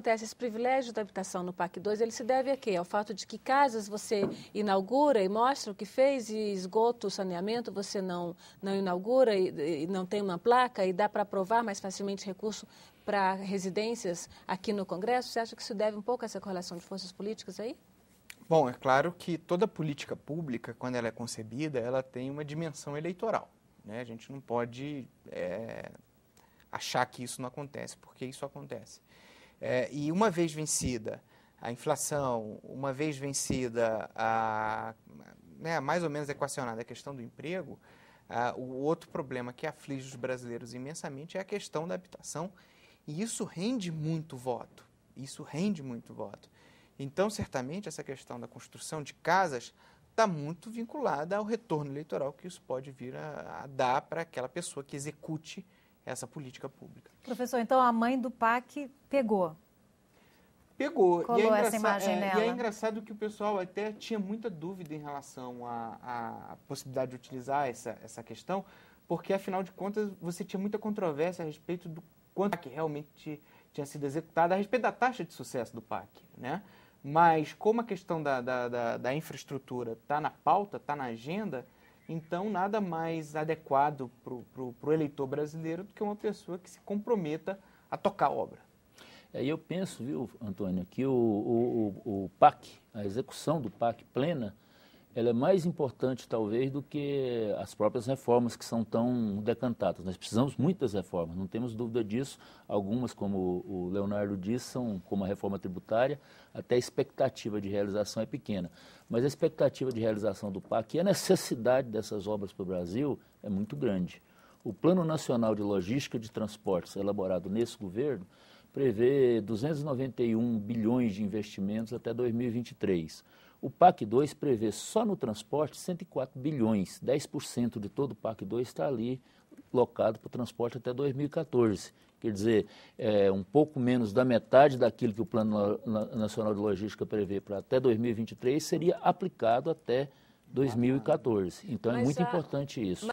acontece esse privilégio da habitação no PAC 2, ele se deve a quê? Ao fato de que casas você inaugura e mostra o que fez e esgoto, saneamento, você não, não inaugura e, e não tem uma placa e dá para aprovar mais facilmente recurso para residências aqui no Congresso? Você acha que isso deve um pouco a essa correlação de forças políticas aí? Bom, é claro que toda política pública, quando ela é concebida, ela tem uma dimensão eleitoral. Né? A gente não pode é, achar que isso não acontece, porque isso acontece. É, e uma vez vencida a inflação, uma vez vencida a, né, mais ou menos equacionada a questão do emprego, a, o outro problema que aflige os brasileiros imensamente é a questão da habitação. E isso rende muito voto. Isso rende muito voto. Então, certamente, essa questão da construção de casas está muito vinculada ao retorno eleitoral que isso pode vir a, a dar para aquela pessoa que execute essa política pública. Professor, então a mãe do PAC pegou? Pegou. Colou e é essa imagem é, nela. E é engraçado que o pessoal até tinha muita dúvida em relação à possibilidade de utilizar essa, essa questão, porque afinal de contas você tinha muita controvérsia a respeito do quanto que realmente tinha sido executada, a respeito da taxa de sucesso do PAC, né? Mas como a questão da, da, da, da infraestrutura está na pauta, está na agenda, então, nada mais adequado para o eleitor brasileiro do que uma pessoa que se comprometa a tocar a obra. É, eu penso, viu, Antônio, que o, o, o, o PAC, a execução do PAC plena, ela é mais importante, talvez, do que as próprias reformas que são tão decantadas. Nós precisamos muitas reformas, não temos dúvida disso. Algumas, como o Leonardo disse, são como a reforma tributária, até a expectativa de realização é pequena. Mas a expectativa de realização do PAC e a necessidade dessas obras para o Brasil é muito grande. O Plano Nacional de Logística de Transportes, elaborado nesse governo, prevê 291 bilhões de investimentos até 2023. O PAC 2 prevê só no transporte 104 bilhões, 10% de todo o PAC 2 está ali locado para o transporte até 2014. Quer dizer, é um pouco menos da metade daquilo que o Plano Nacional de Logística prevê para até 2023 seria aplicado até 2014. Então é Mas é muito importante isso.